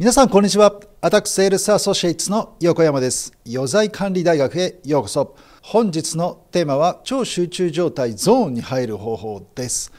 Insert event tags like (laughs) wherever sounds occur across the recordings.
皆さん、こんにちは。アタックセールスアソシエイツの横山です。余罪管理大学へようこそ。本日のテーマは、超集中状態ゾーンに入る方法です。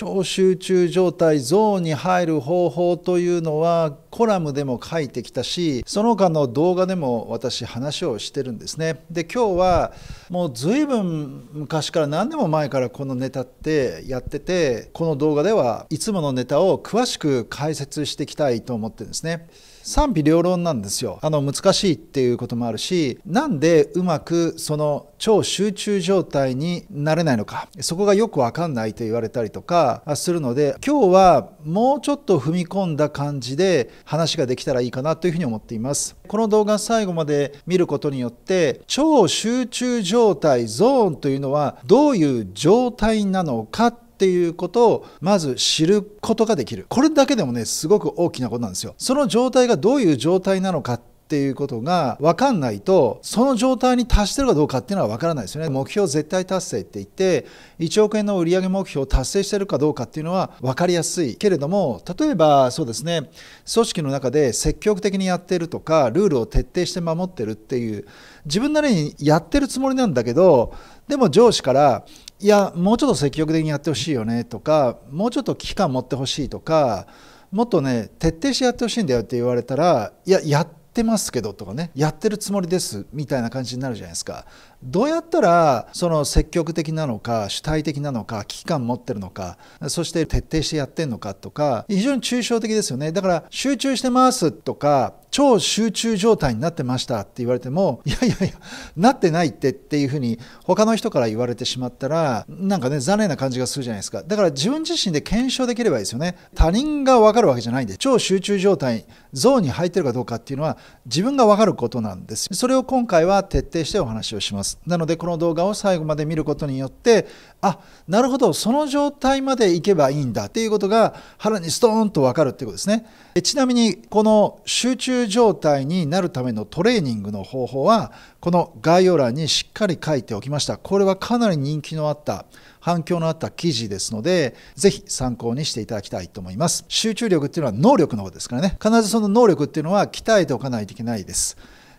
超集中状態ゾーンに入る方法というのはコラムでも書いてきたしその他の動画でも私話をしてるんですねで今日はもう随分昔から何年も前からこのネタってやっててこの動画ではいつものネタを詳しく解説していきたいと思ってるんですね。賛否両論なんですよあの難しいっていうこともあるしなんでうまくその超集中状態になれないのかそこがよく分かんないと言われたりとかするので今日はもうちょっと踏み込んだ感じで話ができたらいいかなというふうに思っていますこの動画最後まで見ることによって超集中状態ゾーンというのはどういう状態なのかっていうことをまず知ることができるこれだけでもねすごく大きなことなんですよその状態がどういう状態なのかっていうことが分かんないとその状態に達してるかどうかっていうのは分からないですよね目標絶対達成って言って1億円の売上目標を達成してるかどうかっていうのは分かりやすいけれども例えばそうですね組織の中で積極的にやってるとかルールを徹底して守ってるっていう自分なりにやってるつもりなんだけどでも上司からいやもうちょっと積極的にやってほしいよねとかもうちょっと危機感持ってほしいとかもっとね徹底してやってほしいんだよって言われたらいややっってますけどとかねやってるつもりですみたいな感じになるじゃないですかどうやったらその積極的なのか主体的なのか危機感持ってるのかそして徹底してやってんのかとか非常に抽象的ですよねだから集中してますとか超集中状態になってましたって言われてもいやいやいやなってないってっていうふうに他の人から言われてしまったらなんかね残念な感じがするじゃないですかだから自分自身で検証できればいいですよね他人が分かるわけじゃないんで超集中状態ゾーンに入ってるかどうかっていうのは自分が分かることなんですそれを今回は徹底してお話をしますなのでこの動画を最後まで見ることによってあなるほどその状態までいけばいいんだっていうことが腹にストーンと分かるっていうことですねちなみにこの集中状態になるためのトレーニングの方法はこの概要欄にしっかり書いておきましたこれはかなり人気のあった反響のあった記事ですので是非参考にしていただきたいと思います集中力っていうのは能力の方ですからね必ずその能力っていうのは鍛えておかないといけないです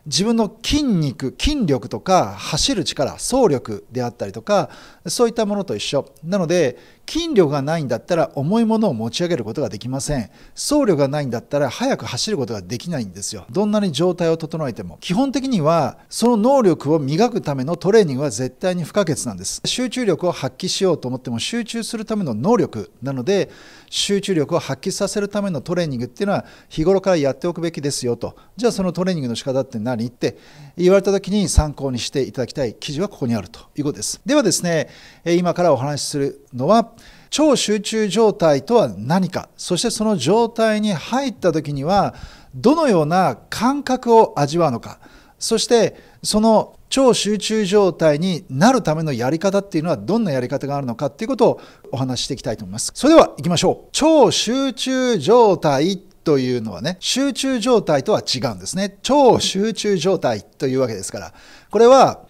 自分の筋肉筋力とか走る力走力であったりとかそういったものと一緒なので筋力がないんだったら重いものを持ち上げることができません走力がないんだったら速く走ることができないんですよどんなに状態を整えても基本的にはその能力を磨くためのトレーニングは絶対に不可欠なんです集中力を発揮しようと思っても集中するための能力なので集中力を発揮させるためのトレーニングっていうのは日頃からやっておくべきですよとじゃあそのトレーニングの仕方って何って言われた時に参考にしていただきたい記事はここにあるということですではですね今からお話しするのは超集中状態とは何かそしてその状態に入った時にはどのような感覚を味わうのかそしてその超集中状態になるためのやり方っていうのはどんなやり方があるのかっていうことをお話ししていきたいと思います。それでは行きましょう。超集中状態というのはね、集中状態とは違うんですね。超集中状態というわけですから。これは、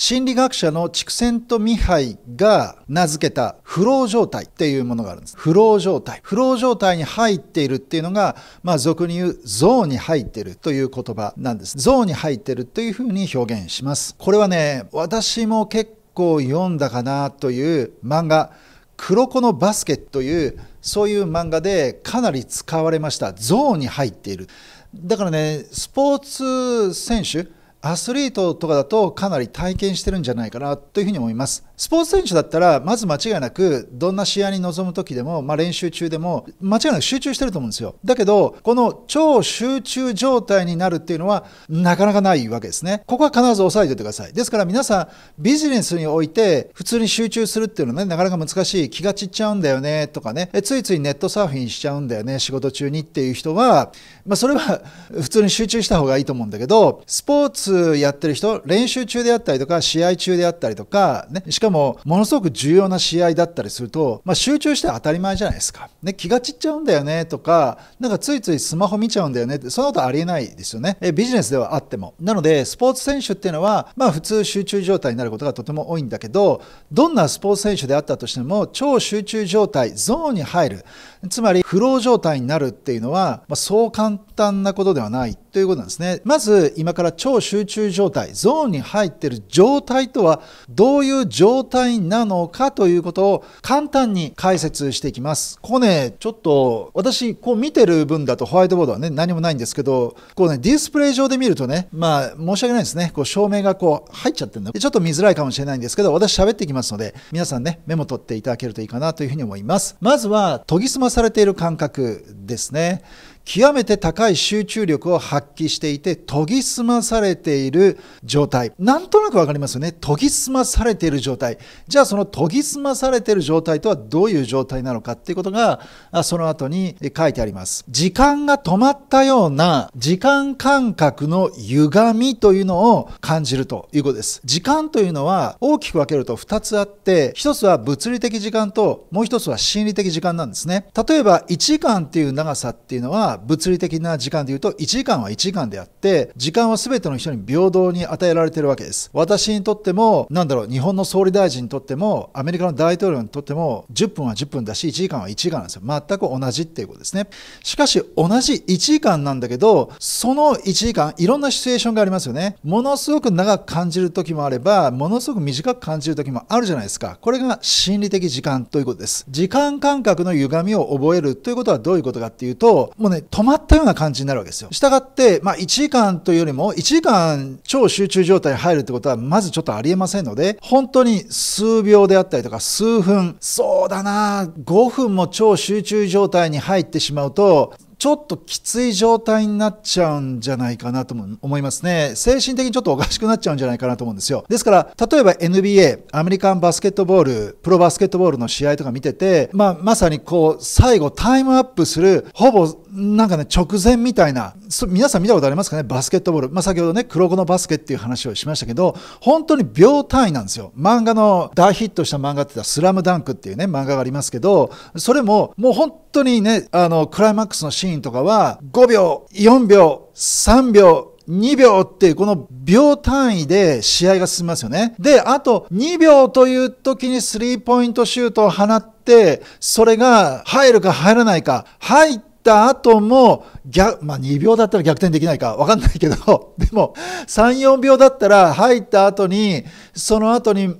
心理学者のチクセント・ミハイが名付けたフロー状態っていうものがあるんです。フロー状態。フロー状態に入っているっていうのが、まあ俗に言うゾーンに入っているという言葉なんです。ゾーンに入っているというふうに表現します。これはね、私も結構読んだかなという漫画、黒子のバスケというそういう漫画でかなり使われましたゾーンに入っているだからねスポーツ選手アスリートとかだとかなり体験してるんじゃないかなというふうに思いますスポーツ選手だったらまず間違いなくどんな試合に臨む時でも、まあ、練習中でも間違いなく集中してると思うんですよだけどこの超集中状態になるっていうのはなかなかないわけですねここは必ず押さえておいてくださいですから皆さんビジネスにおいて普通に集中するっていうのはねなかなか難しい気が散っちゃうんだよねとかねついついネットサーフィンしちゃうんだよね仕事中にっていう人はまあ、それは普通に集中した方がいいと思うんだけど、スポーツやってる人、練習中であったりとか、試合中であったりとか、ね、しかも、ものすごく重要な試合だったりすると、まあ、集中して当たり前じゃないですか。ね、気が散っちゃうんだよねとか、なんかついついスマホ見ちゃうんだよねって、そんなことありえないですよね。えビジネスではあっても。なので、スポーツ選手っていうのは、まあ、普通集中状態になることがとても多いんだけど、どんなスポーツ選手であったとしても、超集中状態、ゾーンに入る。つまりフロー状態になるっていうのは、まあ、そう簡単なことではないということなんですねまず今から超集中状態ゾーンに入ってる状態とはどういう状態なのかということを簡単に解説していきますここねちょっと私こう見てる分だとホワイトボードはね何もないんですけどこうねディスプレイ上で見るとねまあ申し訳ないですねこう照明がこう入っちゃってるのでちょっと見づらいかもしれないんですけど私喋っていきますので皆さんねメモ取っていただけるといいかなというふうに思いますまずは研ぎ澄まされている感覚ですね。極めて高い集中力を発揮していて研ぎ澄まされている状態なんとなくわかりますよね研ぎ澄まされている状態じゃあその研ぎ澄まされている状態とはどういう状態なのかっていうことがその後に書いてあります時間が止まったような時間感覚の歪みというのを感じるということです時間というのは大きく分けると2つあって1つは物理的時間ともう1つは心理的時間なんですね例えば1時間っていう長さっていうのは物理的な時間でいうと1時間は1時間であって時間は全ての人に平等に与えられてるわけです私にとってもなんだろう日本の総理大臣にとってもアメリカの大統領にとっても10分は10分だし1時間は1時間なんですよ全く同じっていうことですねしかし同じ1時間なんだけどその1時間いろんなシチュエーションがありますよねものすごく長く感じる時もあればものすごく短く感じる時もあるじゃないですかこれが心理的時間ということです時間感覚の歪みを覚えるということはどういうことかっていうともうね止まったような感じになるわけですよ。したがって、まあ、1時間というよりも、1時間超集中状態に入るってことは、まずちょっとありえませんので、本当に数秒であったりとか、数分、そうだな、5分も超集中状態に入ってしまうと、ちょっときつい状態になっちゃうんじゃないかなとも思いますね。精神的にちょっとおかしくなっちゃうんじゃないかなと思うんですよ。ですから、例えば NBA、アメリカンバスケットボール、プロバスケットボールの試合とか見てて、まあ、まさにこう、最後タイムアップする、ほぼ、なんかね、直前みたいな、皆さん見たことありますかねバスケットボール。まあ、先ほどね、黒子のバスケっていう話をしましたけど、本当に秒単位なんですよ。漫画の、大ヒットした漫画って言ったら、スラムダンクっていうね、漫画がありますけど、それも、もう本当にね、あの、クライマックスのシーンシーンとかは5秒、4秒、3秒、2秒っていうこの秒単位で試合が進みますよね。で、あと2秒という時にスリーポイントシュートを放って、それが入るか入らないか、入った後も逆まあ、2秒だったら逆転できないか分かんないけど (laughs) でも34秒だったら入った後にその後にも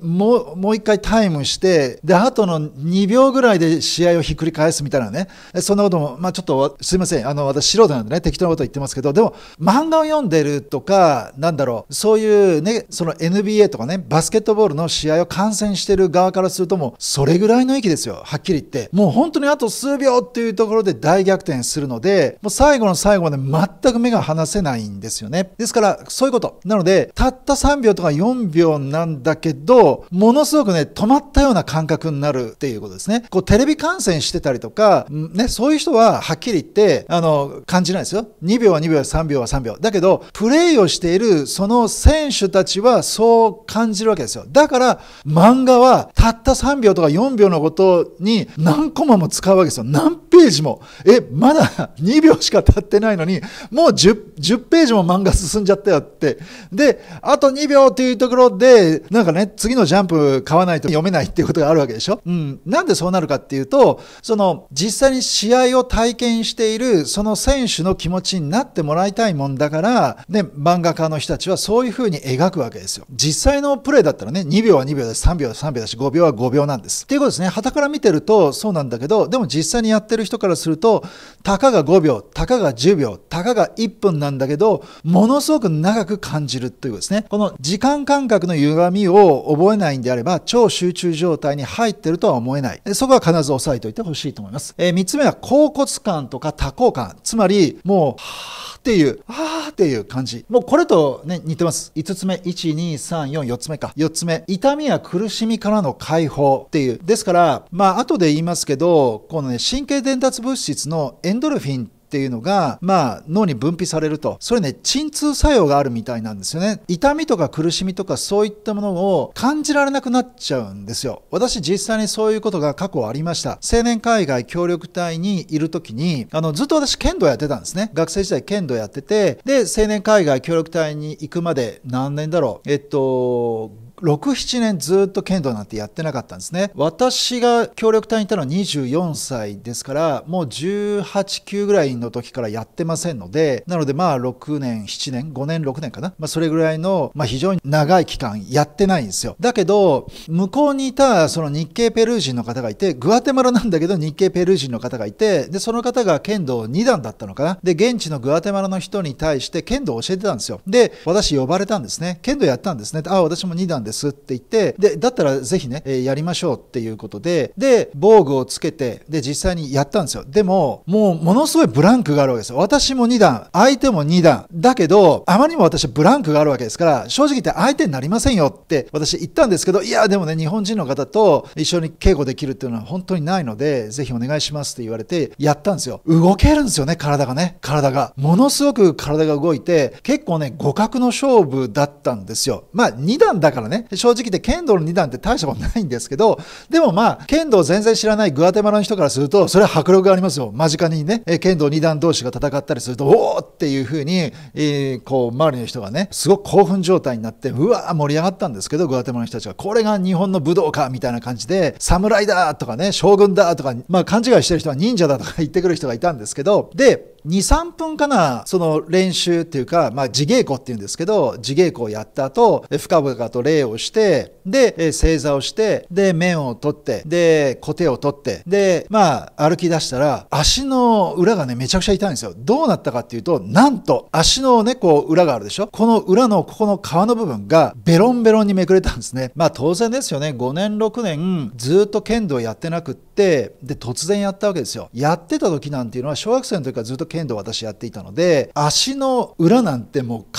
うもう1回タイムしてであとの2秒ぐらいで試合をひっくり返すみたいなねそんなことも、まあ、ちょっとすいませんあの私素人なんでね適当なこと言ってますけどでも漫画を読んでるとかなんだろうそういうねその NBA とかねバスケットボールの試合を観戦してる側からするともうそれぐらいの域ですよはっきり言ってもう本当にあと数秒っていうところで大逆転するのでもう最後最後の最後まで全く目が離せないんですよね。ですから、そういうこと。なので、たった3秒とか4秒なんだけど、ものすごくね、止まったような感覚になるっていうことですね。こう、テレビ観戦してたりとか、ね、そういう人ははっきり言って、あの、感じないですよ。2秒は2秒3秒は3秒。だけど、プレイをしているその選手たちはそう感じるわけですよ。だから、漫画はたった3秒とか4秒のことに何コマも使うわけですよ。何ページも。え、まだ2秒しか経ってないのに、もう 10, 10ページも漫画進んじゃったよって。で、あと2秒っていうところで、なんかね、次のジャンプ買わないと読めないっていうことがあるわけでしょうん。なんでそうなるかっていうと、その、実際に試合を体験している、その選手の気持ちになってもらいたいもんだから、ね、漫画家の人たちはそういう風に描くわけですよ。実際のプレイだったらね、2秒は2秒だし、3秒は3秒だし、5秒は5秒なんです。っていうことですね。旗から見てるとそうなんだけど、でも実際にやってる人からすると、たかが5秒、たかが10秒、たかが1分なんだけど、ものすごく長く感じるということですね。この時間感覚の歪みを覚えないんであれば、超集中状態に入ってるとは思えない。そこは必ず押さえておいてほしいと思います。えー、3つ目は、恍惚感とか多幸感。つまり、もう、はーっていう、はーっていう感じ。もうこれとね、似てます。5つ目、1、2、3、4、4つ目か。4つ目、痛みや苦しみからの解放っていう。ですから、まあ、後で言いますけど、このね、神経伝達物質のエンドルフィンっていうのが、まあ、脳に分泌されると。それね、鎮痛作用があるみたいなんですよね。痛みとか苦しみとかそういったものを感じられなくなっちゃうんですよ。私実際にそういうことが過去ありました。青年海外協力隊にいる時に、あの、ずっと私剣道やってたんですね。学生時代剣道やってて、で、青年海外協力隊に行くまで何年だろう。えっと、67年ずっと剣道なんてやってなかったんですね私が協力隊にいたのは24歳ですからもう18、9ぐらいの時からやってませんのでなのでまあ6年7年5年6年かな、まあ、それぐらいの、まあ、非常に長い期間やってないんですよだけど向こうにいたその日系ペルー人の方がいてグアテマラなんだけど日系ペルー人の方がいてでその方が剣道2段だったのかなで現地のグアテマラの人に対して剣道を教えてたんですよで私呼ばれたんですね剣道やったんですねあ私も2段ですって言って、で、だったらぜひね、えやりましょうっていうことで、で、防具をつけて、で、実際にやったんですよ。でも、もうものすごいブランクがあるわけですよ。私も2段、相手も2段。だけど、あまりにも私ブランクがあるわけですから、正直言って相手になりませんよって私言ったんですけど、いや、でもね、日本人の方と一緒に稽古できるっていうのは本当にないので、ぜひお願いしますって言われて、やったんですよ。動けるんですよね、体がね。体が。ものすごく体が動いて、結構ね、互角の勝負だったんですよ。まあ、2段だからね、ね、正直で剣道の2段って大したことないんですけど、でもまあ、剣道全然知らないグアテマラの人からすると、それは迫力がありますよ。間近にね、え剣道2段同士が戦ったりすると、おおっていうふうに、えー、こう、周りの人がね、すごく興奮状態になって、うわー盛り上がったんですけど、グアテマラの人たちが、これが日本の武道かみたいな感じで、侍だとかね、将軍だとか、まあ勘違いしてる人は忍者だとか言ってくる人がいたんですけど、で、23分かなその練習っていうか、まあ、自稽古っていうんですけど自稽古をやった後深々と礼をしてで正座をしてで面を取ってでコテを取ってでまあ歩き出したら足の裏がねめちゃくちゃ痛いんですよどうなったかっていうとなんと足のねこう裏があるでしょこの裏のここの皮の部分がベロンベロンにめくれたんですねまあ当然ですよね5年6年ずっと剣道やってなくってで突然やったわけですよやってた時なんていうのは小学生の時からずっと剣剣道私やっていたので足の裏なんてもう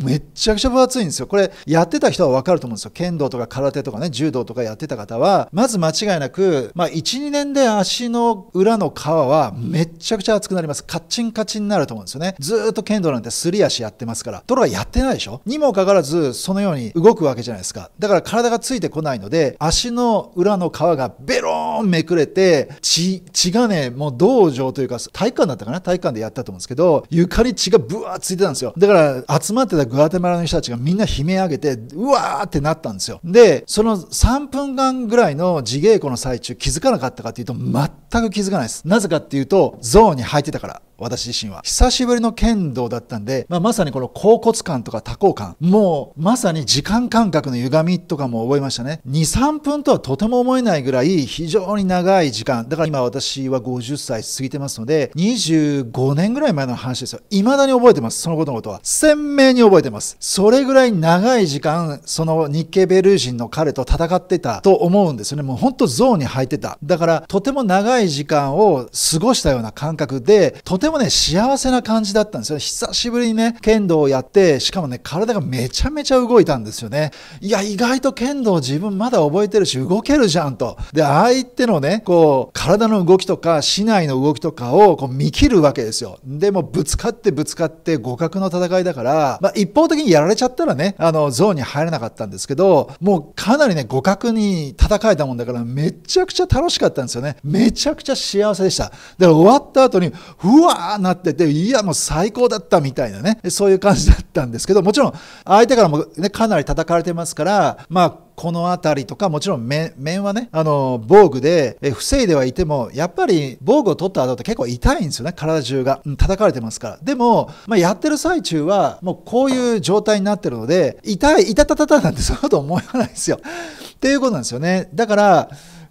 皮めっちゃくちゃ分厚いんですよこれやってた人は分かると思うんですよ剣道とか空手とかね柔道とかやってた方はまず間違いなく、まあ、12年で足の裏の皮はめっちゃくちゃ厚くなりますカッチンカチンになると思うんですよねずっと剣道なんてすり足やってますからところがやってないでしょにもかかわらずそのように動くわけじゃないですかだから体がついてこないので足の裏の皮がベローンめくれて血血がねもう道場というか体育館だったかな体育館館でやったと思うんですけど、床に血がぶわーついてたんですよ。だから、集まってたグアテマラの人たちがみんな悲鳴上げて、うわーってなったんですよ。で、その3分間ぐらいの自稽古の最中、気づかなかったかっていうと、全く気づかないです。なぜかっていうと、ゾーンに入ってたから。私自身は。久しぶりの剣道だったんで、まあ、まさにこの甲骨感とか多幸感、もうまさに時間感覚の歪みとかも覚えましたね。2、3分とはとても思えないぐらい非常に長い時間。だから今私は50歳過ぎてますので、25年ぐらい前の話ですよ。未だに覚えてます。そのことのことは。鮮明に覚えてます。それぐらい長い時間、その日系ベルー人の彼と戦ってたと思うんですよね。もうほんとゾーンに入ってた。だからとても長い時間を過ごしたような感覚で、とてもてもね、幸せな感じだったんですよ。久しぶりにね、剣道をやって、しかもね、体がめちゃめちゃ動いたんですよね。いや、意外と剣道自分まだ覚えてるし、動けるじゃんと。で、相手のね、こう、体の動きとか、市内の動きとかをこう見切るわけですよ。で、もぶつかってぶつかって互角の戦いだから、まあ、一方的にやられちゃったらね、あの、ゾーンに入れなかったんですけど、もうかなりね、互角に戦えたもんだから、めちゃくちゃ楽しかったんですよね。めちゃくちゃ幸せでした。だから終わった後に、うわーなってて、いや、もう最高だったみたいなね、そういう感じだったんですけど、もちろん相手からも、ね、かなり叩かれてますから、まあ、この辺りとか、もちろん面はね、あの、防具で、え防いではいても、やっぱり防具を取った後って結構痛いんですよね、体中が。うん、叩かれてますから。でも、まあ、やってる最中は、もうこういう状態になってるので、痛い、痛たたたなんてそういうこと思わないですよ。っていうことなんですよね。だから、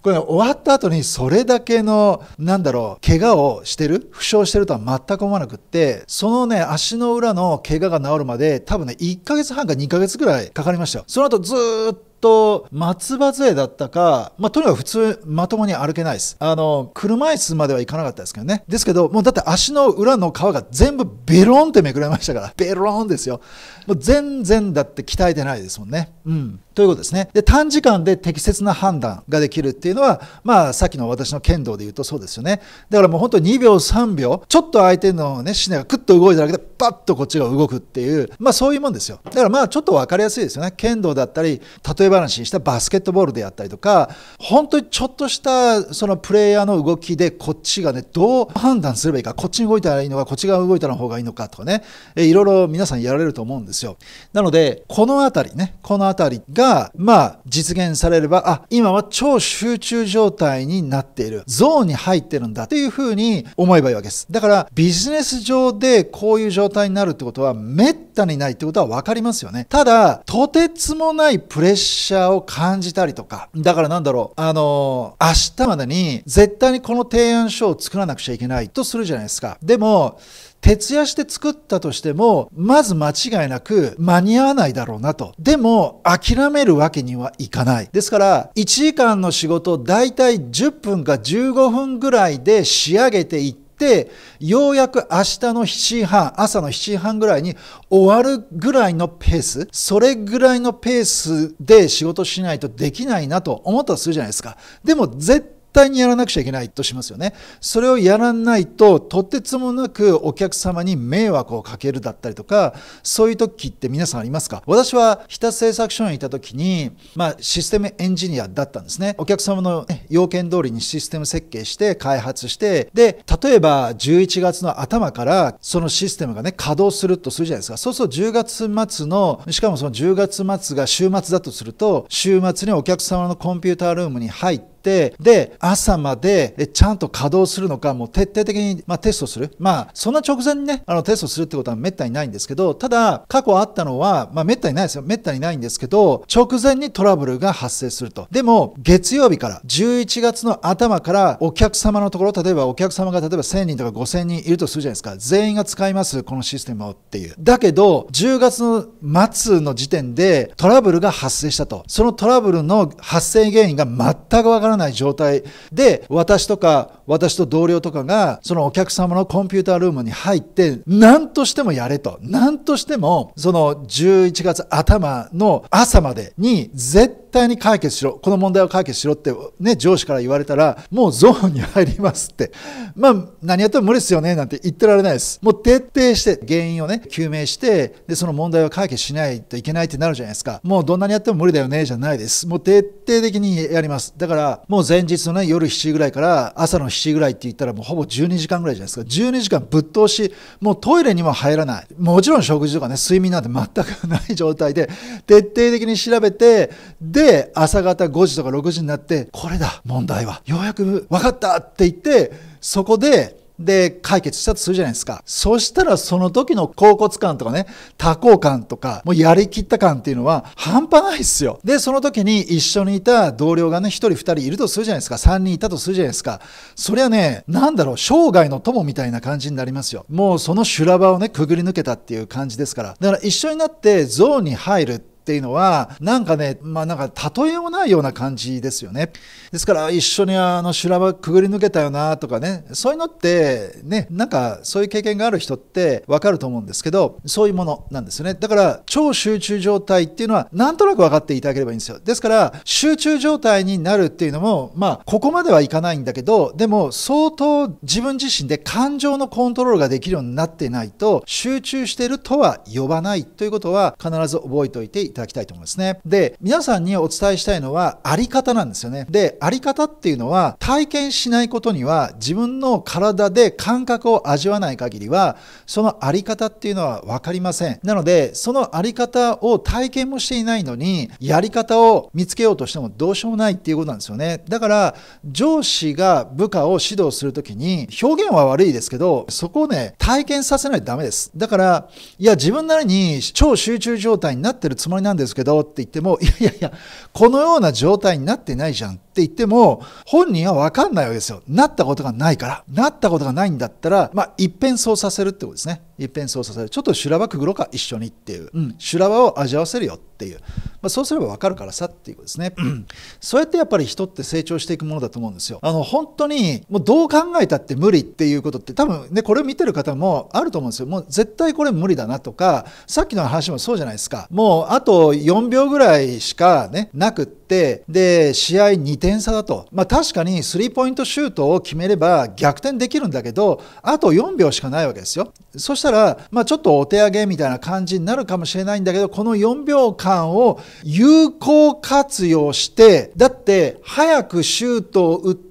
これ終わった後にそれだけの、なんだろう、怪我をしてる、負傷してるとは全く思わなくって、そのね、足の裏の怪我が治るまで、多分ね、1ヶ月半か2ヶ月ぐらいかかりましたよ。その後ずっとと松葉杖だったか、まあ、とにかく普通まともに歩けないですあの車椅子までは行かなかったですけどねですけどもうだって足の裏の皮が全部ベロンってめくれましたからベロンですよもう全然だって鍛えてないですもんねうんということですね。で、短時間で適切な判断ができるっていうのは、まあ、さっきの私の剣道で言うとそうですよね。だからもう本当2秒、3秒、ちょっと相手のね、死ねがクッと動いただけで、パッとこっちが動くっていう、まあそういうもんですよ。だからまあちょっと分かりやすいですよね。剣道だったり、例え話にしたバスケットボールであったりとか、本当にちょっとしたそのプレイヤーの動きで、こっちがね、どう判断すればいいか、こっちに動いたらいいのか、こっち側動いたら方がいいのかとかね、いろいろ皆さんやられると思うんですよ。なので、この辺りね、この辺りがが、まあ、実現されれば、あ、今は超集中状態になっている。ゾーンに入ってるんだっていうふうに思えばいいわけです。だから、ビジネス上でこういう状態になるってことは、めったにないってことは分かりますよね。ただ、とてつもないプレッシャーを感じたりとか、だからなんだろう、あの明日までに絶対にこの提案書を作らなくちゃいけないとするじゃないですか。でも、徹夜して作ったとしても、まず間違いなく間に合わないだろうなと。でも、諦めるわけにはいかない。ですから、1時間の仕事、だいたい10分か15分ぐらいで仕上げていって、ようやく明日の7時半、朝の7時半ぐらいに終わるぐらいのペース、それぐらいのペースで仕事しないとできないなと思ったとするじゃないですか。でも絶対にやらなくちゃいけないとしますよね。それをやらないと、とてつもなくお客様に迷惑をかけるだったりとか、そういう時って皆さんありますか私は、日田製作所にいた時に、まあ、システムエンジニアだったんですね。お客様の、ね、要件通りにシステム設計して、開発して、で、例えば11月の頭から、そのシステムがね、稼働するとするじゃないですか。そうすると10月末の、しかもその10月末が週末だとすると、週末にお客様のコンピュータールームに入って、、で、朝までちゃんと稼働するのか、もう徹底的に、まあ、テストする。まあ、そんな直前にね、あのテストするってことはめったにないんですけど、ただ、過去あったのは、まあ、めったにないですよ。めったにないんですけど、直前にトラブルが発生すると。でも、月曜日から、11月の頭から、お客様のところ、例えばお客様が例えば1000人とか5000人いるとするじゃないですか。全員が使います、このシステムをっていう。だけど、10月の末の時点でトラブルが発生したと。そのトラブルの発生原因が全くわからない。ない状態で、私とか、私と同僚とかが、そのお客様のコンピュータールームに入って、何としてもやれと。何としても、その11月頭の朝までに、絶対対に解決しろこの問題を解決しろって、ね、上司から言われたらもうゾーンに入りますってまあ何やっても無理ですよねなんて言ってられないですもう徹底して原因をね究明してでその問題を解決しないといけないってなるじゃないですかもうどんなにやっても無理だよねじゃないですもう徹底的にやりますだからもう前日のね夜7時ぐらいから朝の7時ぐらいって言ったらもうほぼ12時間ぐらいじゃないですか12時間ぶっ通しもうトイレにも入らないもちろん食事とかね睡眠なんて全くない状態で徹底的に調べてでで、朝方5時とか6時になって、これだ、問題は。ようやく分かったって言って、そこで、で、解決したとするじゃないですか。そしたらその時の恍惚感とかね、多幸感とか、もうやりきった感っていうのは半端ないっすよ。で、その時に一緒にいた同僚がね、一人二人いるとするじゃないですか。三人いたとするじゃないですか。そりゃね、なんだろう、生涯の友みたいな感じになりますよ。もうその修羅場をね、くぐり抜けたっていう感じですから。だから一緒になってゾーンに入る。っていうのは、なんかね、まあなんか例えもないような感じですよね。ですから、一緒にあの修羅場くぐり抜けたよなとかね、そういうのって、ね、なんかそういう経験がある人ってわかると思うんですけど、そういうものなんですよね。だから、超集中状態っていうのは、なんとなく分かっていただければいいんですよ。ですから、集中状態になるっていうのも、まあ、ここまではいかないんだけど、でも、相当自分自身で感情のコントロールができるようになってないと、集中してるとは呼ばないということは、必ず覚えておいていただただきたいと思いますね。で、皆さんにお伝えしたいのは、あり方なんですよね。で、あり方っていうのは、体験しないことには、自分の体で感覚を味わない限りは、そのあり方っていうのは分かりません。なので、そのあり方を体験もしていないのに、やり方を見つけようとしてもどうしようもないっていうことなんですよね。だから、上司が部下を指導するときに、表現は悪いですけど、そこをね、体験させないとダメです。だから、いや、自分なりに超集中状態になってるつもりなんですけどって言っても、いやいやいや、このような状態になってないじゃんって言っても、本人はわかんないわけですよ。なったことがないから。なったことがないんだったら、まあ、一変そうさせるってことですね。一変そうさせる。ちょっと修羅場くぐろうか、一緒にっていう。うん、修羅場を味わわせるよっていう。まあ、そうすればわかるからさっていうことですね。うん、(clears throat) そうやってやっぱり人って成長していくものだと思うんですよ。あの、本当に、もうどう考えたって無理っていうことって、多分ね、これを見てる方もあると思うんですよ。もう絶対これ無理だなとか、さっきの話もそうじゃないですか。もうあと4秒ぐらいしかね、なくって、、で、試合2点差だと。まあ確かにスリーポイントシュートを決めれば逆転できるんだけど、あと4秒しかないわけですよ。そしたら、まあちょっとお手上げみたいな感じになるかもしれないんだけど、この4秒間を有効活用して、だって早くシュートを打って、、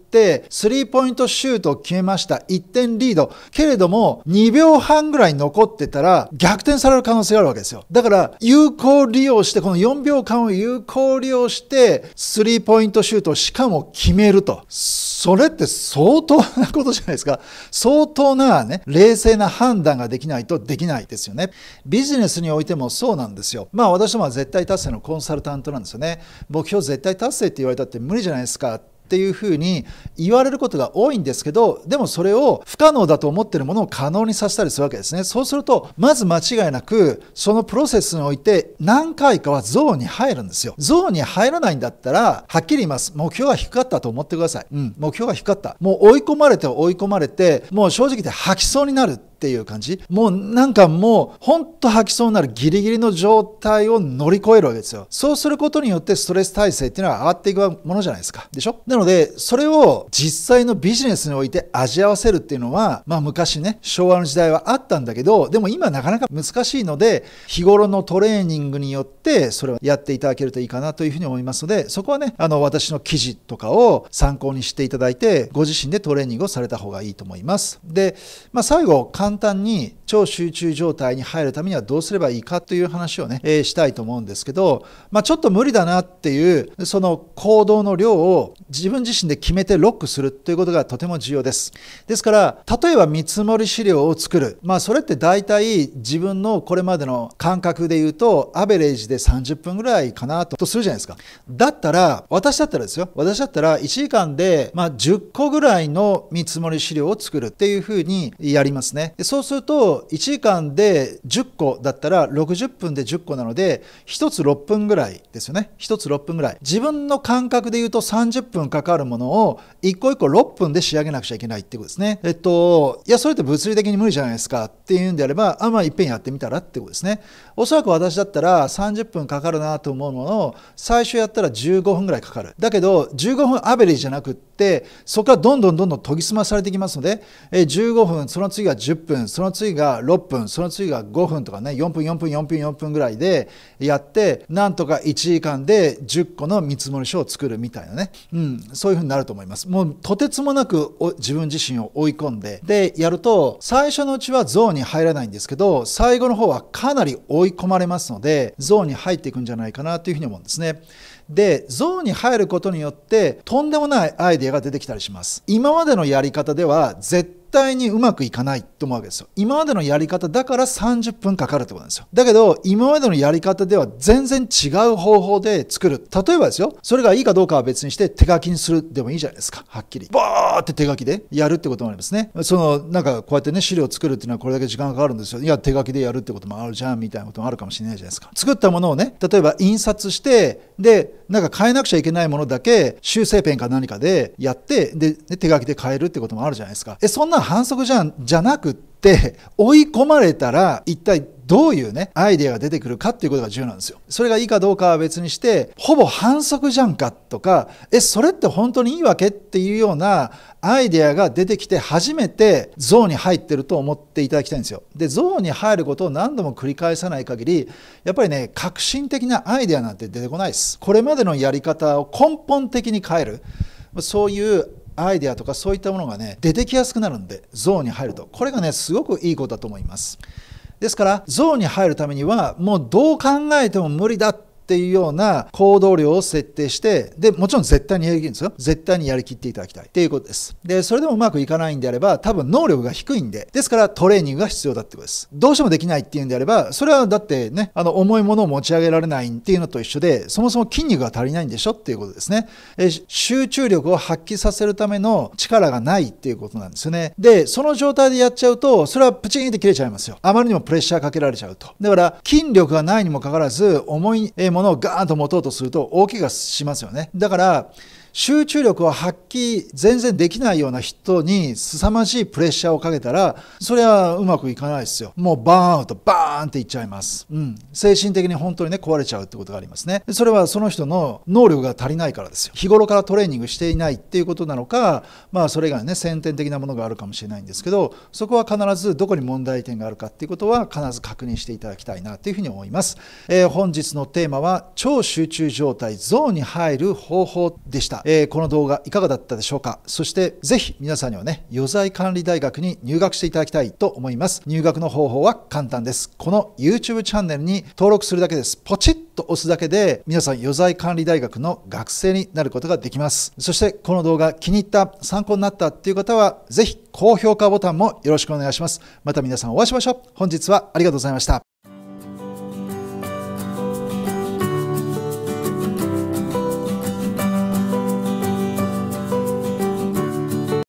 スリーポイントシュートを決めました。1点リード。けれども、2秒半ぐらい残ってたら、逆転される可能性があるわけですよ。だから、有効利用して、この4秒間を有効利用して、スリーポイントシュートをしかも決めると。それって相当なことじゃないですか。相当なね、冷静な判断ができないとできないですよね。ビジネスにおいてもそうなんですよ。まあ私どもは絶対達成のコンサルタントなんですよね。目標絶対達成って言われたって無理じゃないですか。っていうふうに言われることが多いんですけどでもそれを不可能だと思ってるものを可能にさせたりするわけですねそうするとまず間違いなくそのプロセスにおいて何回かはゾーンに入るんですよゾーンに入らないんだったらはっきり言います目標は低かったと思ってください、うん、目標が低かったもう追い込まれて追い込まれてもう正直で吐きそうになるっていう感じもうなんかもうほんと吐きそうになるギリギリの状態を乗り越えるわけですよそうすることによってストレス耐性っていうのは上がっていくものじゃないですかでしょなのでそれを実際のビジネスにおいて味合わせるっていうのはまあ昔ね昭和の時代はあったんだけどでも今なかなか難しいので日頃のトレーニングによってそれをやっていただけるといいかなというふうに思いますのでそこはねあの私の記事とかを参考にしていただいてご自身でトレーニングをされた方がいいと思いますで、まあ、最後簡単に超集中状態に入るためにはどうすればいいかという話をね、えー、したいと思うんですけど、まあ、ちょっと無理だなっていうその行動の量を自分自身で決めてロックするということがとても重要ですですから例えば見積もり資料を作る、まあ、それって大体自分のこれまでの感覚で言うとアベレージで30分ぐらいかなとするじゃないですかだったら私だったらですよ私だったら1時間で、ま10個ぐらいの見積もり資料を作るっていうふうにやりますねでそうすると1時間で10個だったら60分で10個なので1つ6分ぐらいですよね1つ6分ぐらい自分の感覚で言うと30分かかるものを1個1個6分で仕上げなくちゃいけないってことですねえっといやそれって物理的に無理じゃないですかっていうんであればあまあいっぺんやってみたらってことですねおそらく私だったら30分かかるなと思うものを最初やったら15分ぐらいかかるだけど15分アベレージじゃなくってそこからどんどんどんどん研ぎ澄まされていきますので、え15分その次は10分分その次が6分その次が5分とかね4分4分4分4分ぐらいでやってなんとか1時間で10個の見積書を作るみたいなね、うん、そういうふうになると思いますもうとてつもなく自分自身を追い込んででやると最初のうちはゾーンに入らないんですけど最後の方はかなり追い込まれますのでゾーンに入っていくんじゃないかなというふうに思うんですねでゾーンに入ることによってとんでもないアイデアが出てきたりします今までのやり方では絶対にうまくいかないと思うわけですよ。今までのやり方だから30分かかるってことなんですよ。だけど、今までのやり方では全然違う方法で作る。例えばですよ、それがいいかどうかは別にして手書きにするでもいいじゃないですか。はっきり。バーって手書きでやるってこともありますね。その、なんかこうやってね、資料を作るっていうのはこれだけ時間がかかるんですよ。いや、手書きでやるってこともあるじゃんみたいなこともあるかもしれないじゃないですか。作ったものをね、例えば印刷して、で、なんか変えなくちゃいけないものだけ修正ペンか何かでやって、で、手書きで変えるってこともあるじゃないですか。え、そんな反則じゃんじゃなくって追い込まれたら一体どういうねアイデアが出てくるかっていうことが重要なんですよそれがいいかどうかは別にしてほぼ反則じゃんかとかえそれって本当にいいわけっていうようなアイデアが出てきて初めてゾーンに入ってると思っていただきたいんですよでゾーンに入ることを何度も繰り返さない限りやっぱりね革新的なアイデアなんて出てこないですこれまでのやり方を根本的に変えるそういうアイデアとかそういったものがね出てきやすくなるんでゾーンに入るとこれがねすごくいいことだと思いますですからゾーンに入るためにはもうどう考えても無理だっっていうような行動量を設定して、で、もちろん絶対にやりきるんですよ。絶対にやりきっていただきたいっていうことです。で、それでもうまくいかないんであれば、多分能力が低いんで、ですからトレーニングが必要だってことです。どうしてもできないっていうんであれば、それはだってね、あの、重いものを持ち上げられないっていうのと一緒で、そもそも筋肉が足りないんでしょっていうことですね。え集中力を発揮させるための力がないっていうことなんですよね。で、その状態でやっちゃうと、それはプチンって切れちゃいますよ。あまりにもプレッシャーかけられちゃうと。だから、筋力がないにもかかわらず、重い、えものをガーンと持とうとすると大怪我しますよねだから集中力を発揮全然できないような人に凄まじいプレッシャーをかけたらそれはうまくいかないですよもうバーンアウトバーンっていっちゃいます、うん、精神的に本当にね壊れちゃうってことがありますねそれはその人の能力が足りないからですよ日頃からトレーニングしていないっていうことなのかまあそれ以外ね先天的なものがあるかもしれないんですけどそこは必ずどこに問題点があるかっていうことは必ず確認していただきたいなというふうに思います、えー、本日のテーマは超集中状態ゾーンに入る方法でしたえー、この動画いかがだったでしょうかそしてぜひ皆さんにはね余罪管理大学に入学していただきたいと思います入学の方法は簡単ですこの YouTube チャンネルに登録するだけですポチッと押すだけで皆さん余罪管理大学の学生になることができますそしてこの動画気に入った参考になったっていう方はぜひ高評価ボタンもよろしくお願いしますまた皆さんお会いしましょう本日はありがとうございました